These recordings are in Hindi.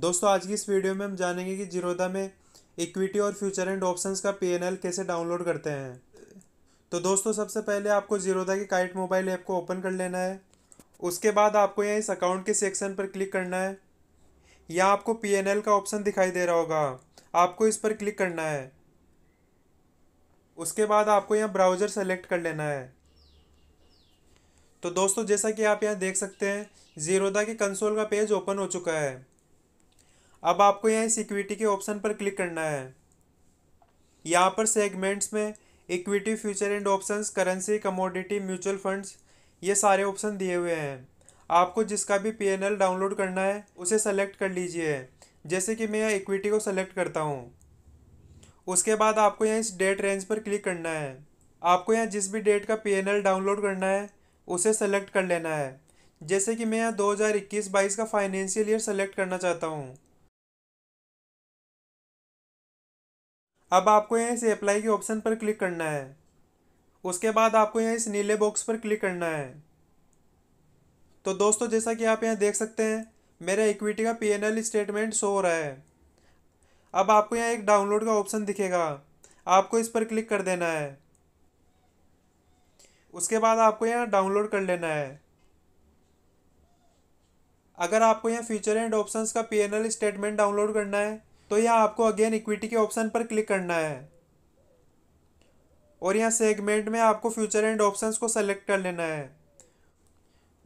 दोस्तों आज की इस वीडियो में हम जानेंगे कि जीरोदा में इक्विटी और फ्यूचर एंड ऑप्शंस का पीएनएल कैसे डाउनलोड करते हैं तो दोस्तों सबसे पहले आपको जीरोदा के काइट मोबाइल ऐप को ओपन कर लेना है उसके बाद आपको यहाँ इस अकाउंट के सेक्शन पर क्लिक करना है यहाँ आपको पी का ऑप्शन दिखाई दे रहा होगा आपको इस पर क्लिक करना है उसके बाद आपको यहाँ ब्राउज़र सेलेक्ट कर लेना है तो दोस्तों जैसा कि आप यहाँ देख सकते हैं जीरोदा के कंसोल का पेज ओपन हो चुका है अब आपको यहाँ इस इक्विटी के ऑप्शन पर क्लिक करना है यहाँ पर सेगमेंट्स में equity future and options currency commodity mutual funds ये सारे ऑप्शन दिए हुए हैं आपको जिसका भी पी डाउनलोड करना है उसे सेलेक्ट कर लीजिए जैसे कि मैं यहाँ इक्विटी को सेलेक्ट करता हूँ उसके बाद आपको यहाँ इस डेट रेंज पर क्लिक करना है आपको यहाँ जिस भी डेट का पी डाउनलोड करना है उसे सेलेक्ट कर लेना है जैसे कि मैं यहाँ 2021-22 का फाइनेंशियल ईयर सेलेक्ट करना चाहता हूँ अब आपको यहाँ इस अप्लाई के ऑप्शन पर क्लिक करना है उसके बाद आपको यहाँ इस नीले बॉक्स पर क्लिक करना है तो दोस्तों जैसा कि आप यहाँ देख सकते हैं मेरा इक्विटी का पीएनएल स्टेटमेंट शो हो रहा है अब आपको यहाँ एक डाउनलोड का ऑप्शन दिखेगा आपको इस पर क्लिक कर देना है उसके बाद आपको यहाँ डाउनलोड कर लेना है अगर आपको यहाँ फीचर एंड ऑप्शंस का पीएनएल स्टेटमेंट डाउनलोड करना है तो यहाँ आपको अगेन इक्विटी के ऑप्शन पर क्लिक करना है और यहाँ सेगमेंट में आपको फ्यूचर एंड ऑप्शंस को सेलेक्ट कर लेना है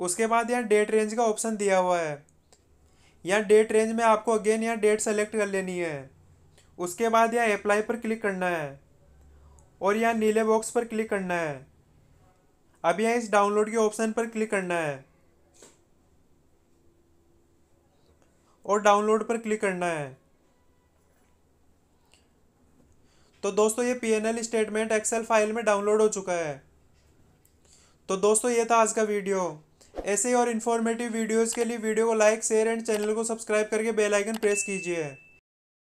उसके बाद यहाँ डेट रेंज का ऑप्शन दिया हुआ है यहाँ डेट रेंज में आपको अगेन यहाँ डेट सेलेक्ट कर लेनी है उसके बाद यहाँ अप्लाई पर क्लिक करना है और यहाँ नीले बॉक्स पर क्लिक करना है अब यहाँ इस डाउनलोड के ऑप्शन पर क्लिक करना है और डाउनलोड पर क्लिक करना है तो दोस्तों ये पीएनएल स्टेटमेंट एक्सेल फाइल में डाउनलोड हो चुका है तो दोस्तों ये था आज का वीडियो ऐसे और इन्फॉर्मेटिव वीडियोस के लिए वीडियो को लाइक शेयर एंड चैनल को सब्सक्राइब करके बेल आइकन प्रेस कीजिए